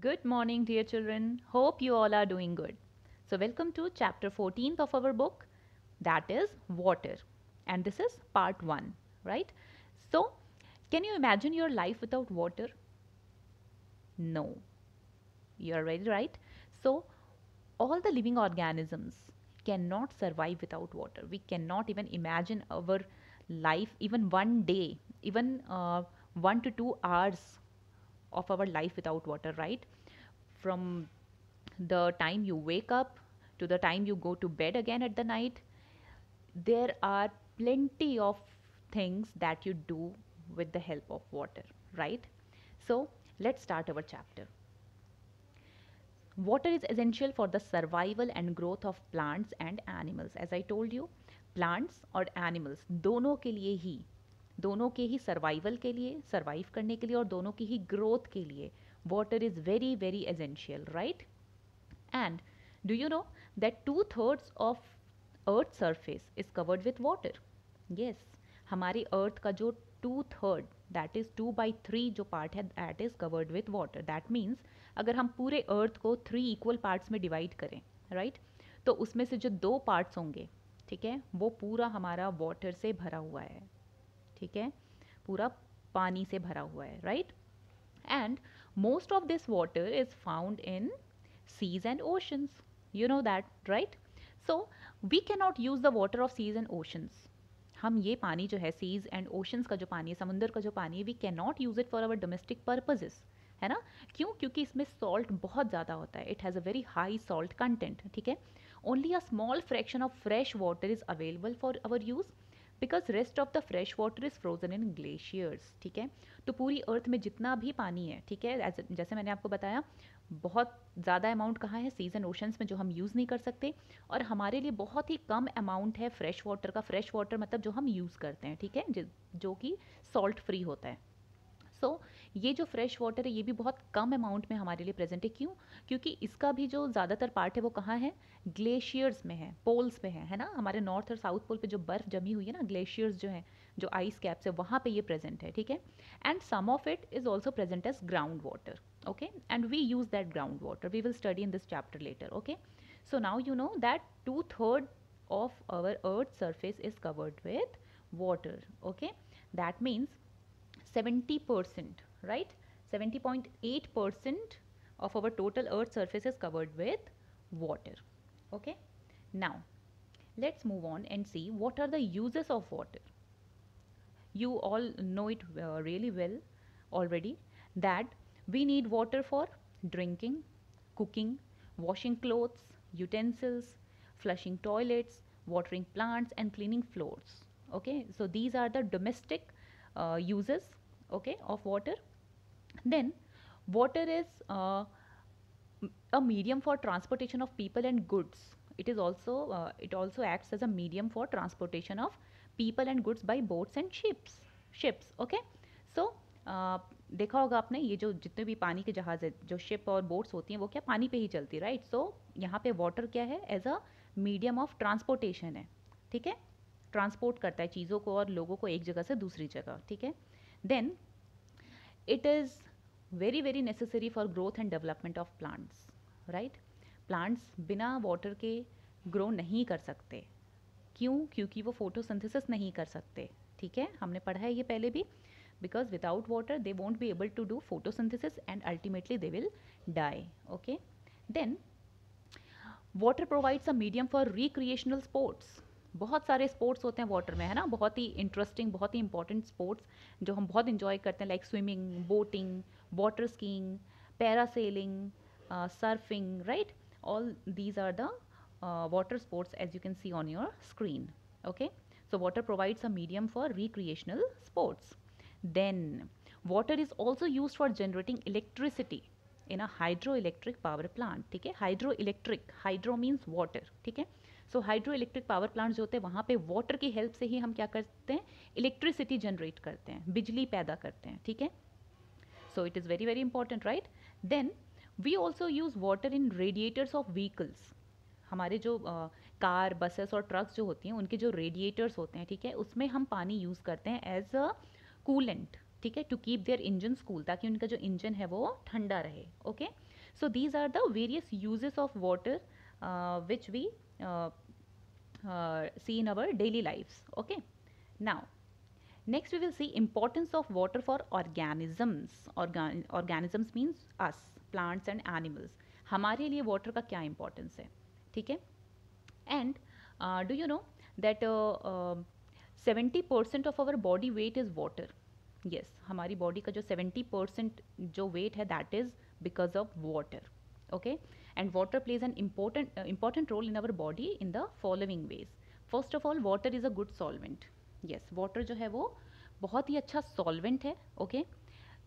Good morning, dear children. Hope you all are doing good. So, welcome to chapter 14th of our book, that is water. And this is part 1, right? So, can you imagine your life without water? No. You are ready, right. So, all the living organisms cannot survive without water. We cannot even imagine our life, even one day, even uh, one to two hours of our life without water right from the time you wake up to the time you go to bed again at the night there are plenty of things that you do with the help of water right so let's start our chapter water is essential for the survival and growth of plants and animals as i told you plants or animals, dono ke liye hi. दोनों के ही survival के लिए survive करने के लिए और दोनों की ही ग्रोथ के लिए water is very very essential right and do you know that two thirds of earth surface is covered with water yes हमारे अर्थ का जो two third that is two by three जो पार्ट है that is covered with water that means अगर हम पूरे earth को three equal parts में डिवाइड करें राइट right? तो उसमें से जो दो पार्ट्स होंगे ठीक है वो पूरा हमारा वाटर से भरा हुआ है ठीक है पूरा पानी से भरा हुआ है right and most of this water is found in seas and oceans you know that right so we can not use the water of seas and oceans हम ये पानी जो है सीज एंड ओशंस का जो पानी है समुंदर का जो पानी है we can not use it for our domestic purposes है ना क्यों क्योंकि इसमें सॉल्ट बहुत ज़्यादा होता है it has a very high salt content ठीक है only a small fraction of fresh water is available for our use because rest of the fresh water is frozen in glaciers ठीक है तो पूरी अर्थ में जितना भी पानी है ठीक है जैसे मैंने आपको बताया बहुत ज़्यादा अमाउंट कहाँ है सीजन ओशंस में जो हम यूज़ नहीं कर सकते और हमारे लिए बहुत ही कम अमाउंट है फ्रेश वाटर का फ्रेश वाटर मतलब जो हम यूज़ करते हैं ठीक है जो कि सॉल्ट फ्री होता है सो so, ये जो फ्रेश वाटर है ये भी बहुत कम अमाउंट में हमारे लिए प्रेजेंट है क्यों क्योंकि इसका भी जो ज़्यादातर पार्ट है वो कहाँ है ग्लेशियर्स में है पोल्स में है है ना हमारे नॉर्थ और साउथ पोल पे जो बर्फ़ जमी हुई है ना ग्लेशियर्स जो हैं जो आइस कैप्स है वहाँ पे ये प्रेजेंट है ठीक है and some of it is also present as ground water okay and we use that ground water we will study in this chapter later okay so now you know that two third of our earth surface is covered with water okay that means 70%, right? 70.8% of our total earth surface is covered with water. Okay. Now, let's move on and see what are the uses of water. You all know it uh, really well already that we need water for drinking, cooking, washing clothes, utensils, flushing toilets, watering plants and cleaning floors okay so these are the domestic uh, uses okay of water then water is uh, a medium for transportation of people and goods it is also uh, it also acts as a medium for transportation of people and goods by boats and ships ships okay so uh, देखा होगा आपने ये जो जितने भी पानी के जहाज़ है जो शिप और बोट्स होती हैं वो क्या पानी पे ही चलती है राइट सो यहाँ पे वाटर क्या है as a medium of transportation है ठीक है ट्रांसपोर्ट करता है चीज़ों को और लोगों को एक जगह से दूसरी जगह ठीक है then it is very very necessary for growth and development of plants right plants बिना water के grow नहीं कर सकते क्यों क्योंकि वो photosynthesis नहीं कर सकते ठीक है हमने पढ़ा है ये पहले भी because without water they won't be able to do photosynthesis and ultimately they will die okay then water provides a medium for recreational sports बहुत सारे स्पोर्ट्स होते हैं वाटर में है ना बहुत ही इंटरेस्टिंग बहुत ही इंपॉर्टेंट स्पोर्ट्स जो हम बहुत इंजॉय करते हैं like swimming boating water skiing parasailing surfing right all these are the water sports as you can see on your screen okay so water provides a medium for recreational sports then water is also use for generating electricity in a hydro electric power plant ठीक है hydro electric hydro means water ठीक है so hydro electric power plant जो होते हैं वहाँ पे water की हेल्प से ही हम क्या करते हैं इलेक्ट्रिसिटी जनरेट करते हैं बिजली पैदा करते हैं ठीक है so it is very very important right then we also use water in radiators of vehicles हमारे जो कार बसेस और ट्रक्स जो होती हैं उनके जो रेडिएटर्स होते हैं ठीक है उसमें हम पानी यूज़ करते हैं एज अ कूलेंट ठीक है to keep their engine cool ताकि उनका जो इंजन है वो ठंडा रहे okay so these are the various uses of water which we see in our daily life okay now next we will see importance of water for organisms organisms means us plants and animals हमारे लिए water का क्या importance है ठीक है and do you know that seventy percent of our body wait is water yes yes, हमारी body का जो 70 परसेंट जो वेट है that is because of water okay and water plays an important important role in our body in the following ways first of all water is a good solvent yes water जो है वो बहुत ही अच्छा solvent है okay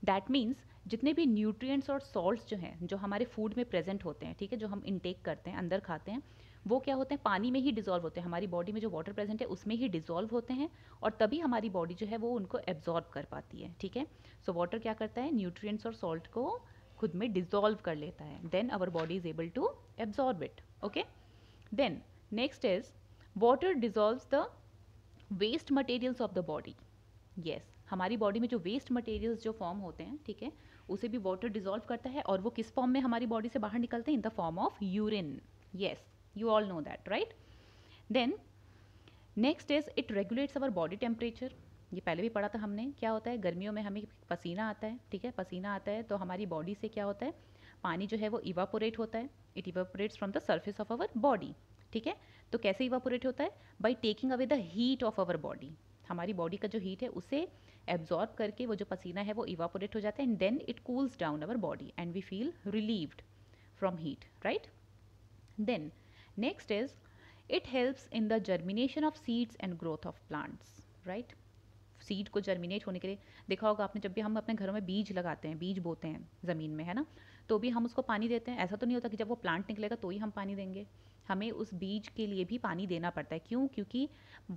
that means जितने भी nutrients और salts जो हैं जो हमारे फूड में प्रेजेंट होते हैं ठीक है जो हम इनटेक करते हैं अंदर खाते हैं वो क्या होते हैं पानी में ही डिजोल्व होते हैं हमारी बॉडी में जो वाटर प्रेजेंट है उसमें ही डिजोल्व होते हैं और तभी हमारी बॉडी जो है वो उनको एब्जॉर्ब कर पाती है ठीक है सो वाटर क्या करता है न्यूट्रिएंट्स और सॉल्ट को खुद में डिजोल्व कर लेता है then our body is able to absorb it okay then next is water dissolve the waste materials of the body yes हमारी बॉडी में जो वेस्ट मटेरियल्स जो फॉर्म होते हैं ठीक है उसे भी वाटर डिजोल्व करता है और वो किस फॉर्म में हमारी बॉडी से बाहर निकलते हैं in the form of urine yes You all know that, right? Then next is it regulates our body temperature ये पहले भी पढ़ा था हमने क्या होता है गर्मियों में हमें पसीना आता है ठीक है पसीना आता है तो हमारी बॉडी से क्या होता है पानी जो है वो इवापोरेट होता है it evaporates from the surface of our body ठीक है तो कैसे इवापोरेट होता है by taking away the heat of our body हमारी बॉडी का जो हीट है उसे एब्जॉर्ब करके वो जो पसीना है वो इवापोरेट हो जाता है and then it cools down our body and we feel relieved from heat right then Next is it helps in the germination of seeds and growth of plants, right? Seed को germinate होने के लिए देखा होगा आपने जब भी हम अपने घरों में बीज लगाते हैं बीज बोते हैं ज़मीन में है ना तो भी हम उसको पानी देते हैं ऐसा तो नहीं होता कि जब वो प्लांट निकलेगा तो ही हम पानी देंगे हमें उस बीज के लिए भी पानी देना पड़ता है क्यों क्योंकि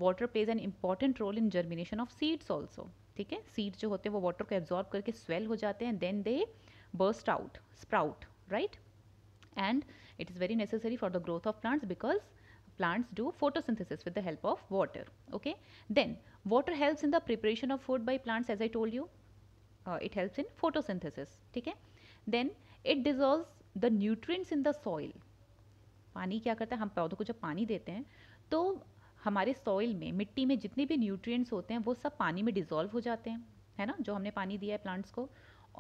water plays an important role in germination of seeds also ठीक है सीड जो होते हैं वो वाटर को एब्जॉर्ब करके स्वेल हो जाते हैं then they burst out sprout right and It is very necessary for the growth of plants because plants do photosynthesis with the help of water. Okay. Then water helps in the preparation of food by plants as I told you. Uh, it helps in photosynthesis. ठीक hai Then it dissolves the nutrients in the soil. पानी क्या करता है हम पौधों को जब पानी देते हैं तो हमारे सॉइल में मिट्टी में जितने भी न्यूट्रिएंट्स होते हैं वो सब पानी में डिज़ोल्व हो जाते हैं है ना जो हमने पानी दिया है प्लांट्स को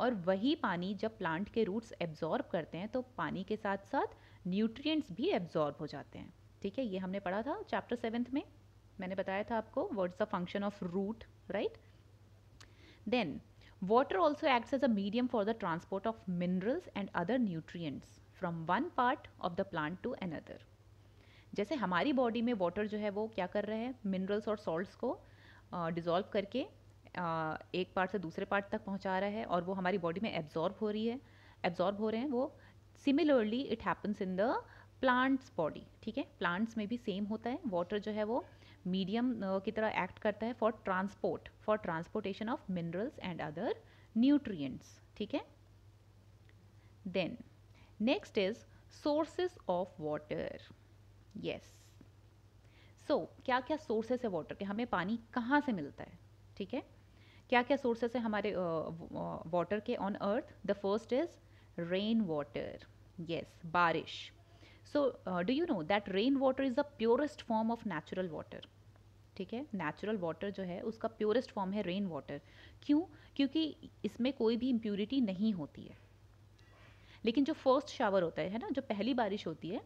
और वही पानी जब प्लांट के रूट्स एब्जॉर्ब करते हैं तो पानी के साथ साथ न्यूट्रिएंट्स भी एब्जॉर्ब हो जाते हैं ठीक है ये हमने पढ़ा था चैप्टर सेवेंथ में मैंने बताया था आपको words a function of root right then water also act as a medium for the transport of minerals and other nutrients from one part of the plant to another जैसे हमारी body में water जो है वो क्या कर रहे हैं मिनरल्स और सॉल्ट्स को डिज़ोल्व uh, करके uh, एक पार्ट से दूसरे पार्ट तक पहुंचा रहा है और वो हमारी बॉडी में एब्जॉर्ब हो रही है एब्जॉर्ब हो रहे हैं वो similarly it happens in the plants body ठीक है प्लांट्स में भी सेम होता है वाटर जो है वो मीडियम की तरह एक्ट करता है for transport for transportation of minerals and other nutrients ठीक है then next is sources of water yes so क्या क्या सोर्सेस है वाटर के हमें पानी कहाँ से मिलता है ठीक है क्या क्या सोर्सेस है हमारे वाटर uh, के on earth the first is rain water yes barish so uh, do you know that rain water is the purest form of natural water ठीक है नेचुरल वाटर जो है उसका प्योरेस्ट फॉर्म है rain water क्यों क्योंकि इसमें कोई भी इम्प्योरिटी नहीं होती है लेकिन जो फर्स्ट शावर होता है ना जो पहली बारिश होती है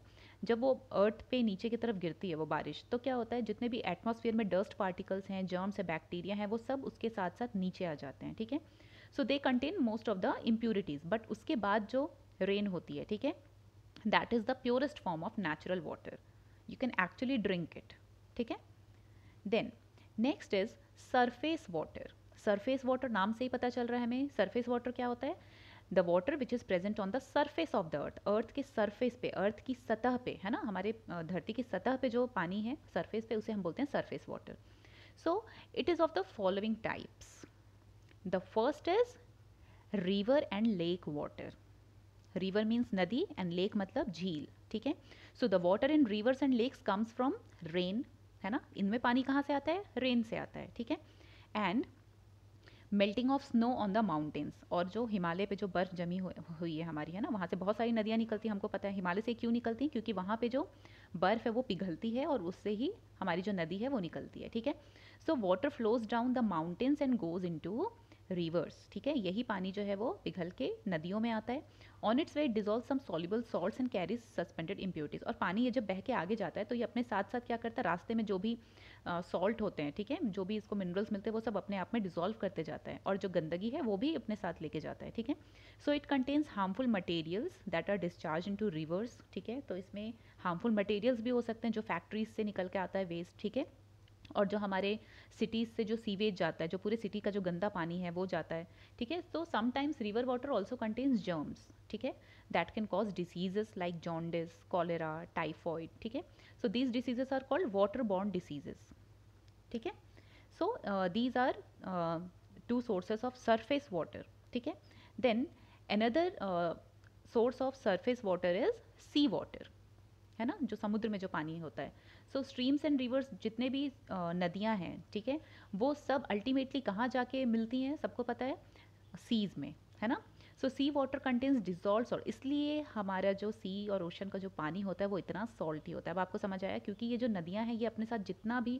जब वो अर्थ पे नीचे की तरफ गिरती है वो बारिश तो क्या होता है जितने भी एटमॉस्फेयर में डस्ट पार्टिकल्स हैं जर्म्स हैं बैक्टीरिया हैं वो सब उसके साथ साथ नीचे आ जाते हैं ठीक है so they contain most of the impurities but उसके बाद जो रेन होती है ठीक है that is the purest form of natural water you can actually drink it ठीक है then next is surface water surface water नाम से ही पता चल रहा है हमें सरफेस वाटर क्या होता है the water which is present on the surface of the earth earth के सरफेस पे अर्थ की सतह पे है ना हमारे धरती की सतह पे जो पानी है सरफेस पे उसे हम बोलते हैं surface water so it is of the following types the first is river and lake water river means नदी एंड लेक मतलब झील ठीक है so the water in rivers and lakes comes from rain है ना इनमें पानी कहाँ से आता है रेन से आता है ठीक है and melting of snow on the mountains और जो हिमालय पे जो बर्फ़ जमी हुई है हमारी है ना वहाँ से बहुत सारी नदियाँ निकलती हैं हमको पता है हिमालय से क्यों निकलती क्योंकि वहाँ पे जो बर्फ़ है वो पिघलती है और उससे ही हमारी जो नदी है वो निकलती है ठीक है so water flows down the mountains and goes into rivers ठीक है यही पानी जो है वो पिघल के नदियों में आता है on its way dissolve some soluble salts and carries suspended impurities और पानी ये जब बह के आगे जाता है तो ये अपने साथ साथ क्या करता है रास्ते में जो भी सॉल्ट uh, होते हैं ठीक है जो भी इसको मिनरल्स मिलते हैं वो सब अपने आप में डिजोल्व करते जाता है और जो गंदगी है वो भी अपने साथ लेके जाता है ठीक है so it contains harmful materials that are discharge into rivers ठीक है तो इसमें हार्मफुल मटेरियल्स भी हो सकते हैं जो फैक्ट्रीज से निकल के आता है वेस्ट ठीक है और जो हमारे सिटीज़ से जो सीवेज जाता है जो पूरे सिटी का जो गंदा पानी है वो जाता है ठीक है so sometimes river water also contains germs ठीक है that can cause diseases like jaundice cholera typhoid ठीक है so these diseases are called water borne diseases ठीक है so these are two sources of surface water ठीक है then another source of surface water is sea water है ना जो समुद्र में जो पानी होता है सो स्ट्रीम्स एंड रिवर्स जितने भी नदियाँ हैं ठीक है वो सब अल्टीमेटली कहाँ जाके मिलती हैं सबको पता है सीज़ में है ना so sea water contains dissolve और इसलिए हमारा जो सी और ओशन का जो पानी होता है वो इतना सॉल्टी होता है अब आपको समझ आया क्योंकि ये जो नदियाँ हैं ये अपने साथ जितना भी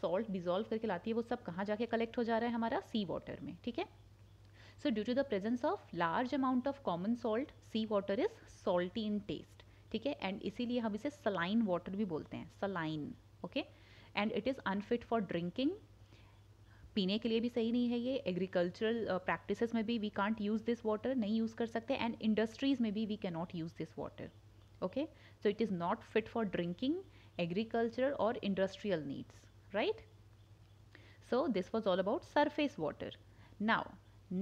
सॉल्ट uh, डिजॉल्व करके लाती है वो सब कहाँ जाके कलेक्ट हो जा रहा है हमारा सी वाटर में ठीक है so due to the presence of large amount of common salt sea water is salty in taste ठीक है एंड इसीलिए हम इसे सलाइन वाटर भी बोलते हैं saline okay and it is unfit for drinking पीने के लिए भी सही नहीं है ये एग्रीकल्चरल uh, में भी we can't use this water नहीं यूज़ कर सकते एंड इंडस्ट्रीज़ में भी we can not use this water okay so it is not fit for drinking agriculture और industrial needs right so this was all about surface water now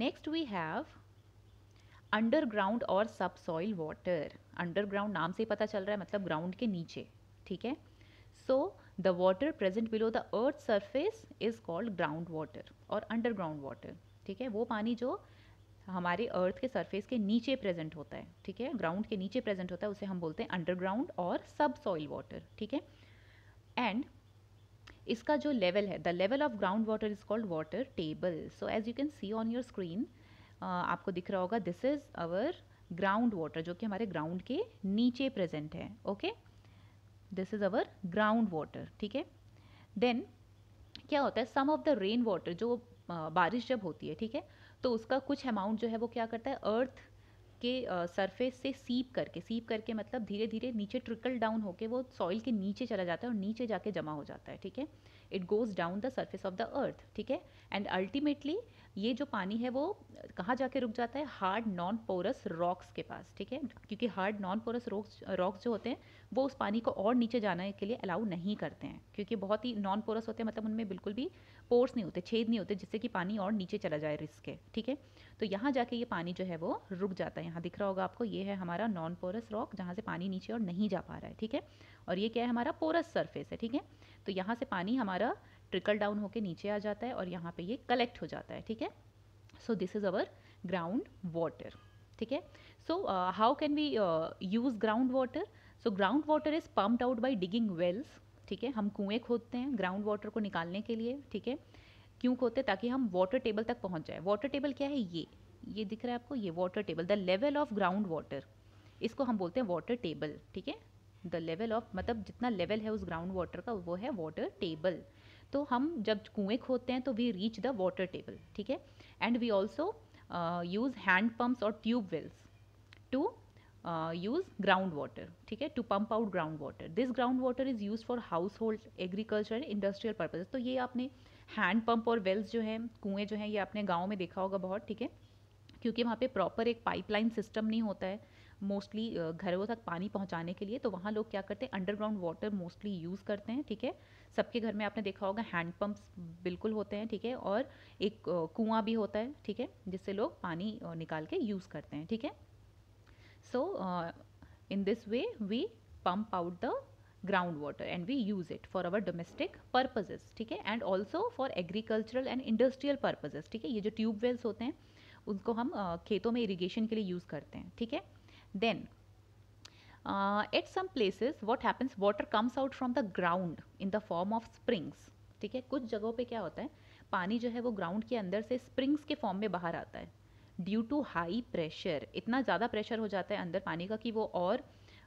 next we have underground और सब soil water underground नाम से ही पता चल रहा है मतलब ग्राउंड के नीचे ठीक है so the water present below the earth surface is called ground water और अंडरग्राउंड वाटर ठीक है वो पानी जो हमारे अर्थ के सरफेस के नीचे प्रेजेंट होता है ठीक है ग्राउंड के नीचे प्रेजेंट होता है उसे हम बोलते हैं अंडरग्राउंड और सब सॉइल वाटर ठीक है एंड इसका जो लेवल है the level of ground water is called water table so as you can see on your screen आपको दिख रहा होगा this is our ground water जो कि हमारे ग्राउंड के नीचे प्रेजेंट है okay this is our ground water ठीक है देन क्या होता है some of the rain water जो बारिश जब होती है ठीक है तो उसका कुछ अमाउंट जो है वो क्या करता है अर्थ के सरफेस से सीप करके सीप करके मतलब धीरे धीरे नीचे ट्रिकल डाउन होके वो सॉइल के नीचे चला जाता है और नीचे जाके जमा हो जाता है ठीक है it goes down the surface of the earth ठीक है एंड अल्टीमेटली ये जो पानी है वो कहाँ जाके रुक जाता है हार्ड नॉन पोरस रॉक्स के पास ठीक है क्योंकि hard non porous rocks rocks जो होते हैं वो उस पानी को और नीचे जाने के लिए अलाउ नहीं करते हैं क्योंकि बहुत ही नॉन पोरस होते हैं मतलब उनमें बिल्कुल भी पोर्स नहीं होते छेद नहीं होते जिससे कि पानी और नीचे चला जाए रिस्क के ठीक है तो यहाँ जाके ये पानी जो है वो रुक जाता है यहाँ दिख रहा होगा आपको ये है हमारा नॉन पोरस रॉक जहाँ से पानी नीचे और नहीं जा पा रहा है ठीक है और ये क्या है हमारा पोरस सरफेस है ठीक है तो यहाँ से पानी हमारा ट्रिकल डाउन होकर नीचे आ जाता है और यहाँ पे ये कलेक्ट हो जाता है ठीक है so this is our ground water ठीक है so how can we use ground water so ground water is pumped out by digging wells ठीक है हम कुएँ खोदते हैं ग्राउंड वाटर को निकालने के लिए ठीक है क्यों खोदते हैं ताकि हम वाटर टेबल तक पहुँच जाए वाटर टेबल क्या है ये ये दिख रहा है आपको ये water table the level of ground water इसको हम बोलते हैं वाटर टेबल ठीक है द लेवल ऑफ मतलब जितना लेवल है उस ग्राउंड वाटर का वो है वाटर टेबल तो हम जब कुएँ खोदते हैं तो we reach the water table ठीक है and we also use hand pumps और tube wells to use ground water ठीक है to pump out ground water this ground water is use for household agriculture and industrial purposes तो ये आपने hand pump और Wales जो है कुएँ जो हैं ये आपने गाँव में देखा होगा बहुत ठीक है क्योंकि वहाँ पे प्रॉपर एक पाइपलाइन सिस्टम नहीं होता है मोस्टली uh, घरों तक पानी पहुंचाने के लिए तो वहाँ लोग क्या करते हैं अंडरग्राउंड वाटर मोस्टली यूज़ करते हैं ठीक है सबके घर में आपने देखा होगा हैंड बिल्कुल होते हैं ठीक है और एक uh, कुआं भी होता है ठीक है जिससे लोग पानी uh, निकाल के यूज़ करते हैं ठीक है so in this way we out the ground water and we use it for our domestic purposes ठीक है and also for agricultural and industrial purposes ठीक है ये जो ट्यूब वेल्स होते हैं उनको हम खेतों में इरिगेशन के लिए यूज़ करते हैं ठीक है Then uh, at some places what happens water comes out from the ground in the form of springs ठीक है कुछ जगहों पे क्या होता है पानी जो है वो ग्राउंड के अंदर से स्प्रिंग्स के फॉर्म में बाहर आता है ड्यू टू हाई प्रेशर इतना ज़्यादा प्रेशर हो जाता है अंदर पानी का कि वो और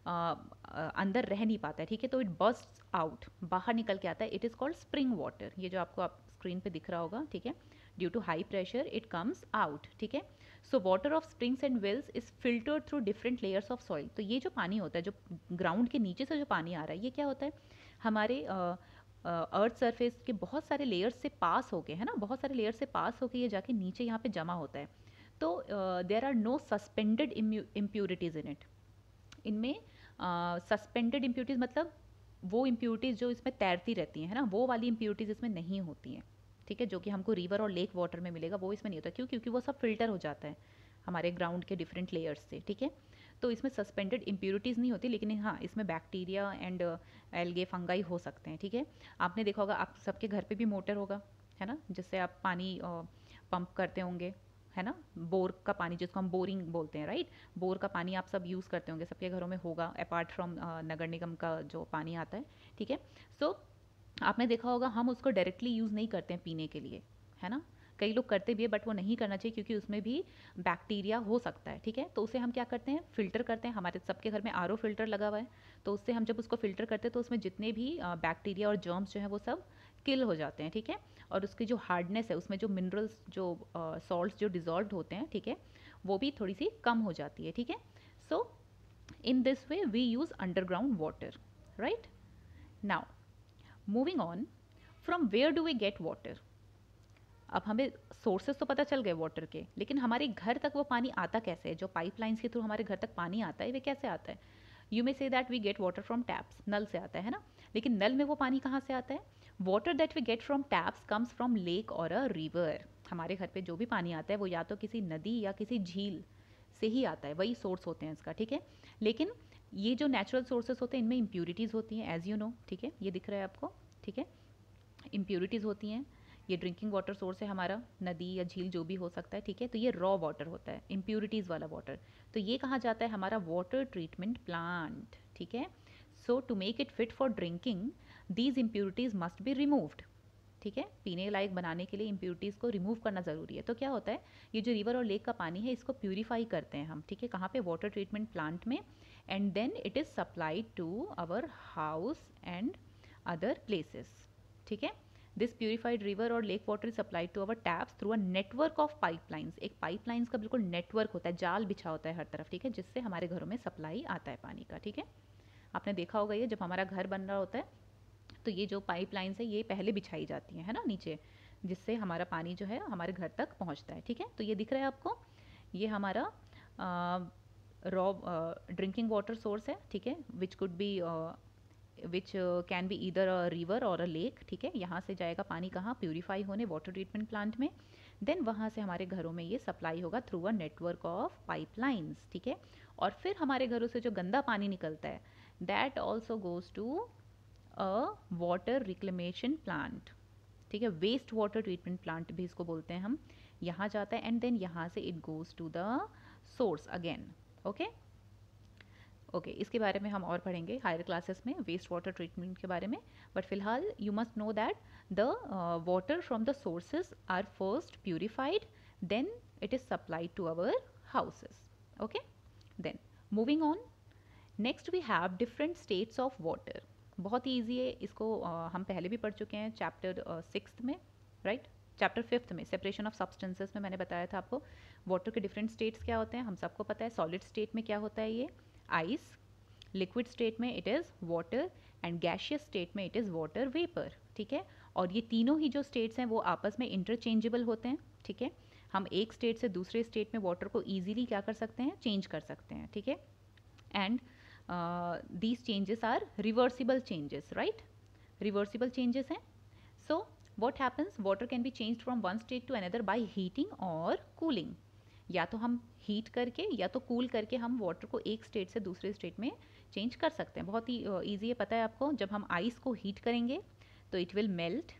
आ, uh, uh, अंदर रह नहीं पाता है ठीक है तो इट बस्ट आउट बाहर निकल के आता है it is called spring water ये जो आपको आप स्क्रीन पे दिख रहा होगा ठीक है due to high pressure it comes out ठीक है so water of springs and wells is filtered through different layers of soil तो ये जो पानी होता है जो ग्राउंड के नीचे से जो पानी आ रहा है ये क्या होता है हमारे अर्थ सरफेस के बहुत सारे लेयर्स से पास होके है ना बहुत सारे लेयर्स से पास होके ये जाके नीचे यहाँ पे जमा होता है तो there are no suspended impurities in it इनमें सस्पेंडेड इम्प्योरिटीज़ मतलब वो इम्प्योरिटीज़ जो इसमें तैरती रहती हैं है ना वो वाली इम्प्योरिटीज़ इसमें नहीं होती हैं ठीक है जो कि हमको रिवर और लेक वाटर में मिलेगा वो इसमें नहीं होता क्यों क्योंकि वो सब फिल्टर हो जाता है हमारे ग्राउंड के डिफरेंट लेयर्स से ठीक है तो इसमें सस्पेंडेड इम्प्योरिटीज़ नहीं होती लेकिन हाँ इसमें बैक्टीरिया एंड एलगे फंगाई हो सकते हैं ठीक है आपने देखा होगा आप सबके घर पे भी मोटर होगा है ना जिससे आप पानी पंप करते होंगे है ना बोर का पानी जिसको हम बोरिंग बोलते हैं राइट बोर का पानी आप सब यूज़ करते होंगे सबके घरों में होगा अपार्ट फ्रॉम नगर निगम का जो पानी आता है ठीक है सो so, आपने देखा होगा हम उसको डायरेक्टली यूज़ नहीं करते हैं पीने के लिए है ना कई लोग करते भी है बट वो नहीं करना चाहिए क्योंकि उसमें भी बैक्टीरिया हो सकता है ठीक है तो उसे हम क्या करते हैं फिल्टर करते हैं हमारे सबके घर में आर फिल्टर लगा हुआ है तो उससे हम जब उसको फिल्टर करते हैं तो उसमें जितने भी बैक्टीरिया और जर्म्स जो हैं वो सब किल हो जाते हैं ठीक है और उसकी जो हार्डनेस है उसमें जो मिनरल्स जो सॉल्ट जो डिजॉल्व होते हैं ठीक है वो भी थोड़ी सी कम हो जाती है ठीक है so in this way we use underground water right now moving on from where do we get water अब हमें सोर्सेज तो पता चल गए वाटर के लेकिन हमारे घर तक वो पानी आता कैसे है जो पाइपलाइंस के थ्रू हमारे घर तक पानी आता है वे कैसे आता है you may say that we get water from taps नल से आता है ना लेकिन नल में वो पानी कहाँ से आता है water that we get from taps comes from lake और अ रिवर हमारे घर पे जो भी पानी आता है वो या तो किसी नदी या किसी झील से ही आता है वही सोर्स होते हैं इसका ठीक है लेकिन ये जो नेचुरल सोर्सेज होते हैं इनमें इम्प्योरिटीज़ होती हैं एज यू नो ठीक है ये दिख रहा है आपको ठीक है इम्प्योरिटीज़ होती हैं ये ड्रिंकिंग वाटर सोर्स है हमारा नदी या झील जो भी हो सकता है ठीक है तो ये रॉ वाटर होता है इम्प्योरिटीज़ वाला वाटर तो ये कहा जाता है हमारा वाटर ट्रीटमेंट प्लांट ठीक है so to make it fit for drinking these impurities must be removed ठीक है पीने लायक बनाने के लिए इम्प्योरिटीज़ को रिमूव करना ज़रूरी है तो क्या होता है ये जो रिवर और लेक का पानी है इसको प्योरीफाई करते हैं हम ठीक है कहाँ पे वाटर ट्रीटमेंट प्लांट में and then it is supplied to our house and other places ठीक है दिस प्यूरिफाइड रिवर और lake water is supplied to our taps through a network of pipelines एक पाइपलाइंस का बिल्कुल नेटवर्क होता है जाल बिछा होता है हर तरफ ठीक है जिससे हमारे घरों में सप्लाई आता है पानी का ठीक है आपने देखा होगा ये जब हमारा घर बन रहा होता है तो ये जो पाइपलाइंस है ये पहले बिछाई जाती हैं है ना नीचे जिससे हमारा पानी जो है हमारे घर तक पहुँचता है ठीक है तो ये दिख रहा है आपको ये हमारा आ, रॉ ड्रिंकिंग वाटर सोर्स है ठीक है which could be which can be either a river और अ लेक ठीक है यहाँ से जाएगा पानी कहाँ प्योरीफाई होने वाटर ट्रीटमेंट प्लांट में देन वहाँ से हमारे घरों में ये सप्लाई होगा through a network of pipelines ठीक है और फिर हमारे घरों से जो गंदा पानी निकलता है that also goes to a water reclamation plant ठीक है वेस्ट वाटर ट्रीटमेंट प्लांट भी इसको बोलते हैं हम यहाँ जाता है एंड देन यहाँ से it goes to the source again okay okay इसके बारे में हम और पढ़ेंगे हायर क्लासेस में वेस्ट वाटर ट्रीटमेंट के बारे में बट फिलहाल you must know that the water from the sources are first purified then it is supplied to our houses okay then moving on next we have different states of water बहुत ही easy है इसको uh, हम पहले भी पढ़ चुके हैं चैप्टर सिक्स uh, में राइट right? चैप्टर फिफ्थ में सेपरेशन ऑफ सब्सटेंसेस में मैंने बताया था आपको वाटर के डिफरेंट स्टेट्स क्या होते हैं हम सबको पता है सॉलिड स्टेट में क्या होता है ये आइस लिक्विड स्टेट में it is water and gaseous state में इट इज़ वाटर वेपर ठीक है और ये तीनों ही जो स्टेट्स हैं वो आपस में इंटरचेंजेबल होते हैं ठीक है हम एक स्टेट से दूसरे स्टेट में वाटर को ईजिली क्या कर सकते हैं चेंज कर सकते हैं ठीक है and these changes are reversible changes right reversible changes हैं so what happens water can be change from one state to another by heating और कूलिंग या तो हम हीट करके या तो कूल cool करके हम वाटर को एक स्टेट से दूसरे स्टेट में चेंज कर सकते हैं बहुत ही ईजी है पता है आपको जब हम आइस को हीट करेंगे तो it will melt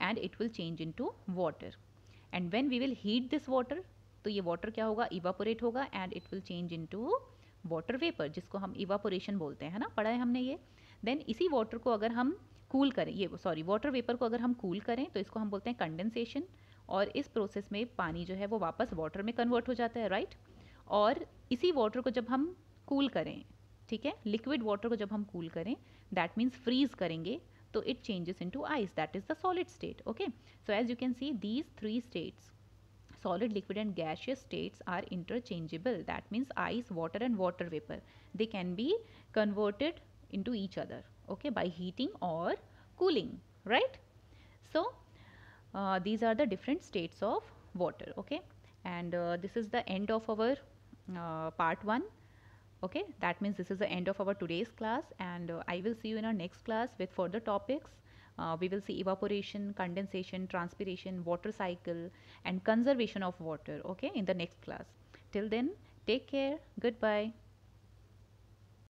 and it will change into water and when we will heat this water तो ये वाटर क्या होगा इवापोरेट होगा and it will change into water vapour जिसको हम इवापोरेशन बोलते हैं है ना पढ़ा है हमने ये देन इसी वाटर को अगर हम कूल करें ये सॉरी वाटर वेपर को अगर हम कूल करें तो इसको हम बोलते हैं कंडेंसेशन और इस प्रोसेस में पानी जो है वो वापस वाटर में कन्वर्ट हो जाता है राइट और इसी वाटर को जब हम कूल करें ठीक है लिक्विड वाटर को जब हम कूल करें दैट मीन्स फ्रीज करेंगे तो it changes into ice that is the solid state okay so as you can see these three states solid liquid and gaseous states are interchangeable that means ice water and water vapor they can be converted into each other okay by heating or cooling right so uh, these are the different states of water okay and uh, this is the end of our uh, part 1 okay that means this is the end of our today's class and uh, i will see you in our next class with further topics uh, we will see evaporation condensation transpiration water cycle and conservation of water okay in the next class till then take care goodbye